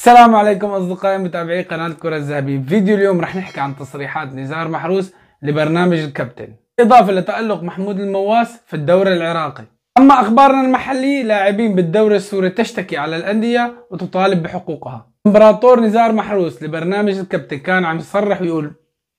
السلام عليكم اصدقائي متابعي قناه الكره الذهبيه فيديو اليوم رح نحكي عن تصريحات نزار محروس لبرنامج الكابتن اضافه لتالق محمود المواس في الدوري العراقي اما اخبارنا المحليه لاعبين بالدوري السوري تشتكي على الانديه وتطالب بحقوقها امبراطور نزار محروس لبرنامج الكابتن كان عم يصرح ويقول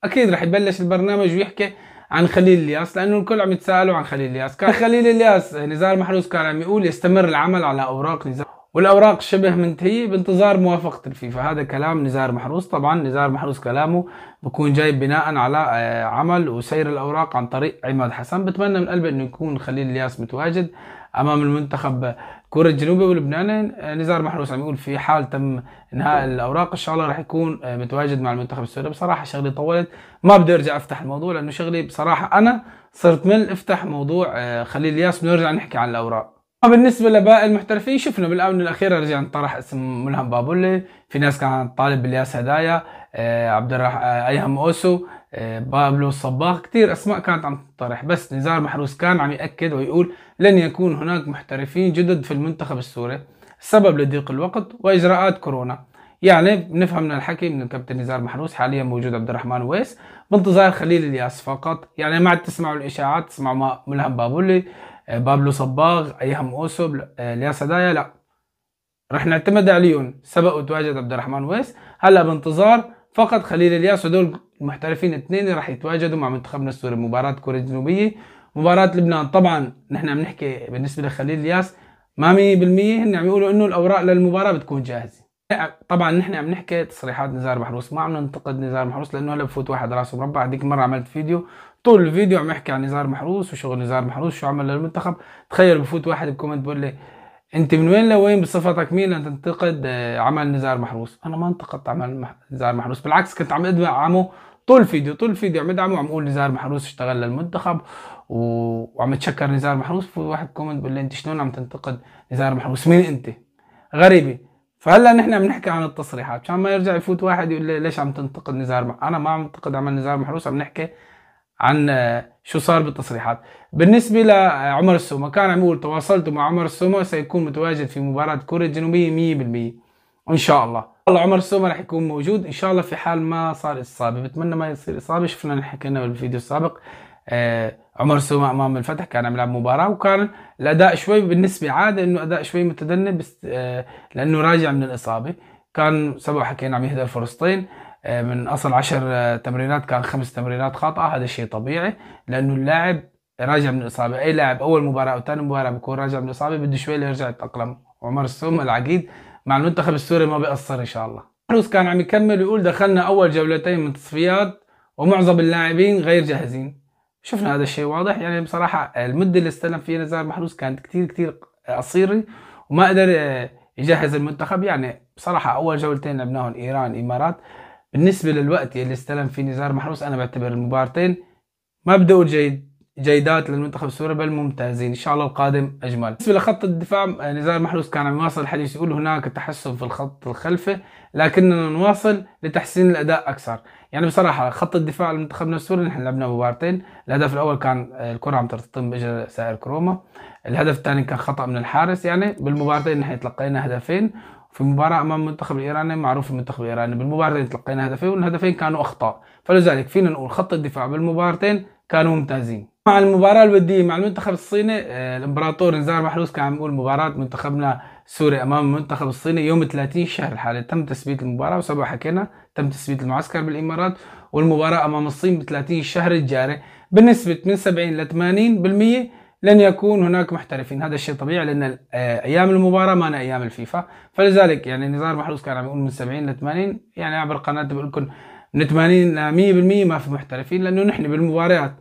اكيد رح يبلش البرنامج ويحكي عن خليل الياس لانه الكل عم يتسالوا عن خليل الياس كان خليل الياس نزار محروس كان عم يقول يستمر العمل على اوراق نزار والاوراق شبه منتهيه بانتظار موافقه الفيفا هذا كلام نزار محروس طبعا نزار محروس كلامه بكون جاي بناء على آه، عمل وسير الاوراق عن طريق عماد حسن بتمنى من قلبي انه يكون خليل الياس متواجد امام المنتخب كرة الجنوبي ولبنان آه، نزار محروس عم يقول في حال تم انهاء الاوراق ان شاء الله راح يكون آه، متواجد مع المنتخب السوري بصراحه شغلي طولت ما بدي ارجع افتح الموضوع لانه شغلي بصراحه انا صرت من افتح موضوع خليل الياس بنرجع نحكي عن الاوراق بالنسبه لباقي المحترفين شفنا بالاونه الاخيره رجع انطرح اسم ملهم بابولي في ناس كانت طالب بالياس هدايا آه عبد الرح... آه ايهم اوسو آه، بابلو الصباغ كثير اسماء كانت عم تطرح بس نزار محروس كان عم ياكد ويقول لن يكون هناك محترفين جدد في المنتخب السوري السبب لضيق الوقت واجراءات كورونا يعني بنفهم من الحكي من الكابتن نزار محروس حاليا موجود عبد الرحمن ويس بانتظار خليل الياس فقط يعني ما عاد تسمعوا الاشاعات تسمعوا ملهم بابولي آه، بابلو صباغ ايهم اوسو الياس آه، هدايا لا رح نعتمد عليهم سبق وتواجد عبد الرحمن ويس هلا بانتظار فقط خليل الياس ودول المحترفين الاثنين رح يتواجدوا مع منتخبنا السوري مباراة كوريا الجنوبية مباراة لبنان طبعا نحن عم نحكي بالنسبة لخليل الياس ما 100% هن عم يقولوا انه الاوراق للمباراة بتكون جاهزة طبعا نحن عم نحكي تصريحات نزار محروس ما عم ننتقد نزار محروس لانه هلا بفوت واحد راسه مربع هذيك مره عملت فيديو طول الفيديو عم يحكي عن نزار محروس وشغل نزار محروس شو عمل للمنتخب تخيل بفوت واحد بكومنت بقول لي انت من وين لوين بصفتك مين لتنتقد عمل نزار محروس انا ما انتقدت عمل نزار محروس بالعكس كنت عم ادعمه طول الفيديو طول الفيديو عم ادعمه وعم اقول نزار محروس اشتغل للمنتخب و... وعم اتشكر نزار محروس بفوت واحد كومنت بقول لي انت شلون عم تنتقد نزار محروس مين انت غريبه فهلا نحن بنحكي عن التصريحات عشان ما يرجع يفوت واحد يقول لي ليش عم تنتقد نزار محروس انا ما عم انتقد عمل نزار محروس عم نحكي عن آه، شو صار بالتصريحات بالنسبة لعمر السومة كان عم يقول تواصلت مع عمر السومة سيكون متواجد في مباراة كوريا الجنوبية 100% إن شاء الله الله عمر السومة رح يكون موجود إن شاء الله في حال ما صار إصابة بتمنى ما يصير إصابة شفنا نحكينا بالفيديو السابق آه، عمر سومة امام الفتح كان عم يلعب مباراه وكان الاداء شوي بالنسبه عاده انه اداء شوي متدني بس آه، لانه راجع من الاصابه كان سبع حكينا عم يهدر فرصتين آه، من اصل عشر تمرينات كان خمس تمرينات خاطئه هذا الشيء طبيعي لانه اللاعب راجع من الاصابه اي لاعب اول مباراه او ثاني مباراه بيكون راجع من الاصابه بده شوي ليرجع يتاقلم عمر السوم العقيد مع المنتخب السوري ما بيقصر ان شاء الله كروس كان عم يكمل ويقول دخلنا اول جولتين من تصفيات ومعظم اللاعبين غير جاهزين شفنا هذا الشيء واضح يعني بصراحه المده اللي استلم فيها نزار محروس كانت كثير كثير قصيره وما قدر يجهز المنتخب يعني بصراحه اول جولتين لعبناهم ايران امارات بالنسبه للوقت اللي استلم فيه نزار محروس انا بعتبر المبارتين ما بدور جيد جيدات للمنتخب السوري بل ممتازين ان شاء الله القادم اجمل بالنسبه لخط الدفاع نزار محروس كان عم يواصل الحديث يقول هناك تحسن في الخط الخلفي لكننا نواصل لتحسين الاداء اكثر يعني بصراحه خط الدفاع المنتخب السوري نحن لعبنا مباراتين الهدف الاول كان آه، الكره عم ترتطم باجر سائر كروما الهدف الثاني كان خطا من الحارس يعني بالمباراتين نحن تلقينا هدفين في مباراة أمام المنتخب الإيراني معروف المنتخب الإيراني بالمباراتين تلقينا هدفين والهدفين كانوا أخطاء فلذلك فينا نقول خط الدفاع بالمباراتين كانوا ممتازين مع المباراة الودية مع المنتخب الصيني آه، الإمبراطور نزار محروس كان عم يقول مباراة منتخبنا سوريا امام المنتخب الصيني يوم 30 شهر الحالي تم تثبيت المباراه وسبق حكينا تم تثبيت المعسكر بالامارات والمباراه امام الصين ب 30 الشهر الجاري بنسبه من 70 ل 80% لن يكون هناك محترفين هذا الشيء طبيعي لان آه، ايام المباراه ما أنا ايام الفيفا فلذلك يعني نزار محروس كان عم يقول من 70 ل 80 يعني عبر قناه بقول لكم من 80 ل 100% ما في محترفين لانه نحن بالمباريات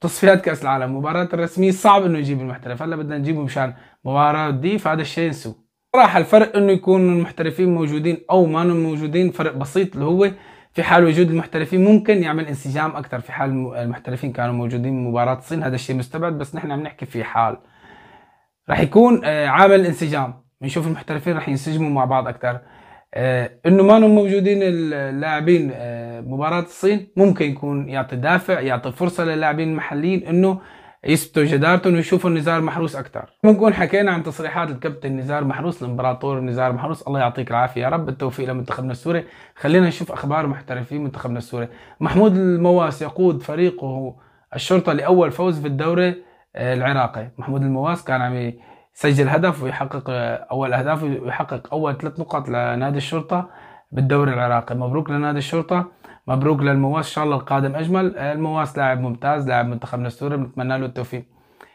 تصفيات كاس العالم مباراة الرسمية صعب انه يجيب المحترف هلا بدنا نجيبه مشان مباراه دي فهذا الشيء نسوه صراحة الفرق انه يكون المحترفين موجودين او ما موجودين فرق بسيط اللي هو في حال وجود المحترفين ممكن يعمل انسجام اكثر في حال المحترفين كانوا موجودين مباراة الصين هذا الشيء مستبعد بس نحن عم نحكي في حال راح يكون آه، عامل انسجام بنشوف المحترفين راح ينسجموا مع بعض اكثر آه، انه ما موجودين اللاعبين آه، مباراة الصين ممكن يكون يعطي دافع يعطي فرصة للاعبين المحليين انه يثبتوا جدارتهم ويشوفوا نزار محروس اكثر بنكون حكينا عن تصريحات الكابتن نزار محروس الامبراطور نزار محروس الله يعطيك العافيه يا رب التوفيق لمنتخبنا السوري خلينا نشوف اخبار محترفين منتخبنا السوري محمود المواس يقود فريقه الشرطه لاول فوز في الدوري آه، العراقي محمود المواس كان عم يسجل هدف ويحقق آه، اول اهداف ويحقق اول ثلاث نقط لنادي الشرطه بالدوري العراقي مبروك لنادي الشرطه مبروك للمواس ان شاء الله القادم اجمل المواس لاعب ممتاز لاعب منتخبنا السوري بنتمنى له التوفيق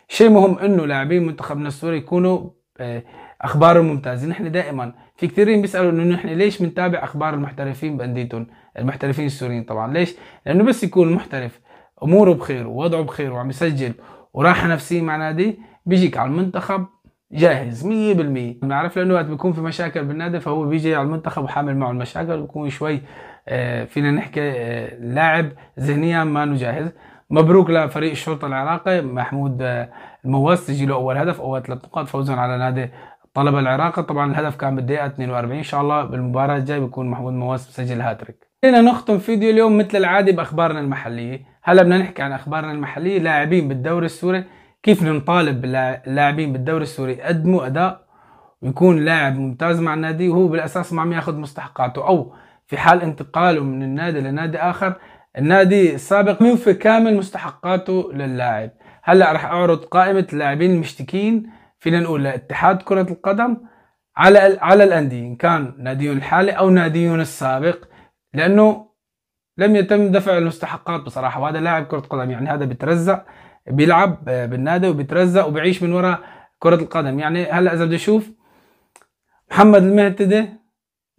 شيء مهم انه لاعبين منتخبنا السوري يكونوا آه، اخبارهم ممتازه نحن دائما في كثيرين بيسالوا انه نحن ليش بنتابع اخبار المحترفين بانديتهم المحترفين السوريين طبعا ليش لانه بس يكون المحترف اموره بخير ووضعه بخير وعم يسجل وراحه نفسيه مع نادي بيجيك على المنتخب جاهز 100% بنعرف لانه وقت بيكون في مشاكل بالنادي فهو بيجي على المنتخب وحامل معه المشاكل بيكون شوي آه، فينا نحكي آه، لاعب ذهنيا ما جاهز مبروك لفريق الشرطه العراقي محمود آه، المواس سجلوا اول هدف اول ثلاث نقاط فوزا على نادي الطلبه العراقي طبعا الهدف كان بالدقيقه 42 ان شاء الله بالمباراه الجايه بيكون محمود مواس مسجل هاتريك خلينا نختم فيديو اليوم مثل العادي باخبارنا المحليه هلا بدنا نحكي عن اخبارنا المحليه لاعبين بالدوري السوري كيف نطالب اللاعبين بالدوري السوري يقدموا اداء ويكون لاعب ممتاز مع النادي وهو بالاساس ما عم ياخذ مستحقاته او في حال انتقاله من النادي لنادي آخر النادي السابق يوفي كامل مستحقاته للاعب هلا راح اعرض قائمه اللاعبين المشتكين فينا نقول لاتحاد كره القدم على على الانديه ان كان ناديون الحالي او ناديون السابق لانه لم يتم دفع المستحقات بصراحه وهذا لاعب كره قدم يعني هذا بترزق بيلعب آه، بالنادي وبترزق وبيعيش من وراء كره القدم يعني هلا اذا بدي اشوف محمد المهتدي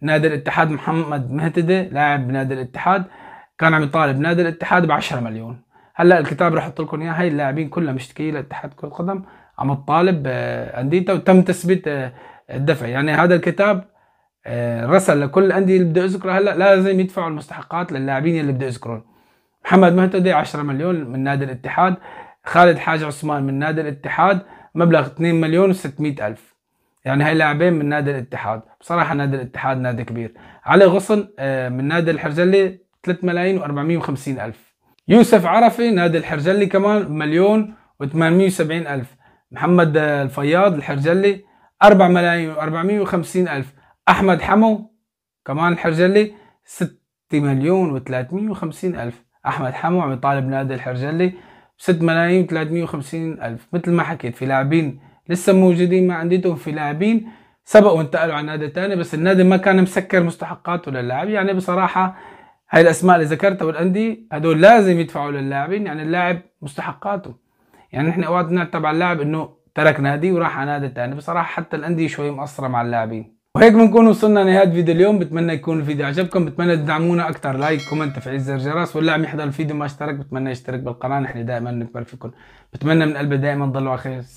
نادي الاتحاد محمد مهتدي لاعب نادي الاتحاد كان عم يطالب نادي الاتحاد ب 10 مليون هلا الكتاب رح احط لكم اياه هاي اللاعبين كلها مشتكيه لاتحاد كره القدم عم تطالب آه، انديتها وتم تثبيت آه، الدفع يعني هذا الكتاب آه، رسل لكل الانديه اللي بدي اذكرها هلا لازم يدفعوا المستحقات للاعبين اللي بدي اذكرهم محمد مهتدي 10 مليون من نادي الاتحاد خالد حاج عثمان من نادي الاتحاد مبلغ 2 مليون و600 الف يعني هاي لاعبين من نادي الاتحاد بصراحه نادي الاتحاد نادي كبير علي غصن آه، من نادي الحرجلي 3 ملايين و450 الف يوسف عرفي نادي الحرجلي كمان مليون و870 الف محمد آه، الفياض الحرجلي 4 ملايين و450 الف احمد حمو كمان الحرجلي 6 مليون و350 الف احمد حمو عم يطالب نادي الحرجلي ب 6 ملايين و350 الف مثل ما حكيت في لاعبين لسه موجودين ما عندهم في لاعبين سبقوا انتقلوا عن نادي ثاني بس النادي ما كان مسكر مستحقاته للاعب يعني بصراحه هاي الاسماء اللي ذكرتها والانديه هدول لازم يدفعوا للاعبين يعني اللاعب مستحقاته يعني نحن اوقات نعتب على اللاعب انه ترك نادي وراح على نادي ثاني بصراحه حتى الانديه شوي مقصره مع اللاعبين وهيك بنكون وصلنا لنهايه فيديو اليوم بتمنى يكون الفيديو عجبكم بتمنى تدعمونا اكثر لايك كومنت تفعيل زر الجرس واللي عم يحضر الفيديو ما اشترك بتمنى يشترك بالقناه نحن دائما نكبر فيكم بتمنى من قلبي دائما تضلوا على خير